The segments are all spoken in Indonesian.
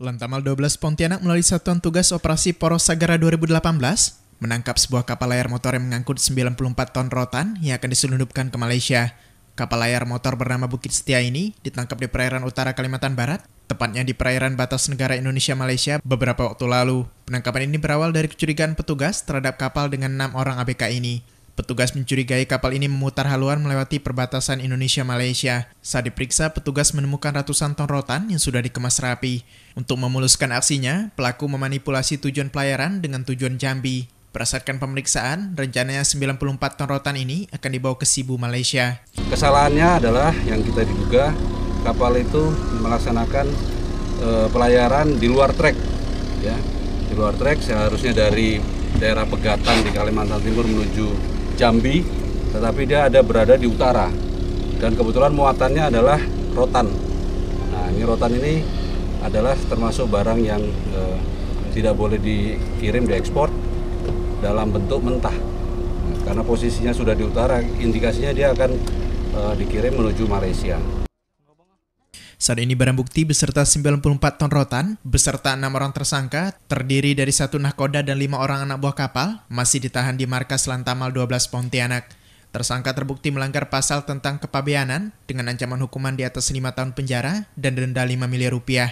Lantamal 12 Pontianak melalui Satuan Tugas Operasi Poros Sagara 2018 menangkap sebuah kapal layar motor yang mengangkut 94 ton rotan yang akan diselundupkan ke Malaysia. Kapal layar motor bernama Bukit Setia ini ditangkap di perairan utara Kalimantan Barat, tepatnya di perairan batas negara Indonesia-Malaysia beberapa waktu lalu. Penangkapan ini berawal dari kecurigaan petugas terhadap kapal dengan enam orang ABK ini. Petugas mencurigai kapal ini memutar haluan melewati perbatasan Indonesia-Malaysia. Saat diperiksa, petugas menemukan ratusan ton rotan yang sudah dikemas rapi. Untuk memuluskan aksinya, pelaku memanipulasi tujuan pelayaran dengan tujuan Jambi. Berdasarkan pemeriksaan, rencananya 94 ton rotan ini akan dibawa ke Sibu, Malaysia. Kesalahannya adalah yang kita diduga kapal itu melaksanakan e, pelayaran di luar trek, ya, di luar trek seharusnya dari daerah Pegatan di Kalimantan Timur menuju Jambi, tetapi dia ada berada di utara. Dan kebetulan muatannya adalah rotan. Nah, ini rotan ini adalah termasuk barang yang eh, tidak boleh dikirim diekspor dalam bentuk mentah. Karena posisinya sudah di utara, indikasinya dia akan eh, dikirim menuju Malaysia. Saat ini barang bukti beserta 94 ton rotan, beserta enam orang tersangka, terdiri dari satu nahkoda dan lima orang anak buah kapal, masih ditahan di markas Lantamal 12 Pontianak. Tersangka terbukti melanggar pasal tentang kepabeanan dengan ancaman hukuman di atas lima tahun penjara dan denda 5 miliar rupiah.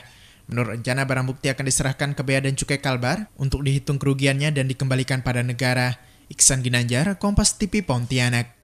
Menurut rencana, barang bukti akan diserahkan ke Bea dan Cukai Kalbar untuk dihitung kerugiannya dan dikembalikan pada negara. Iksan Ginanjar, Kompas TV Pontianak.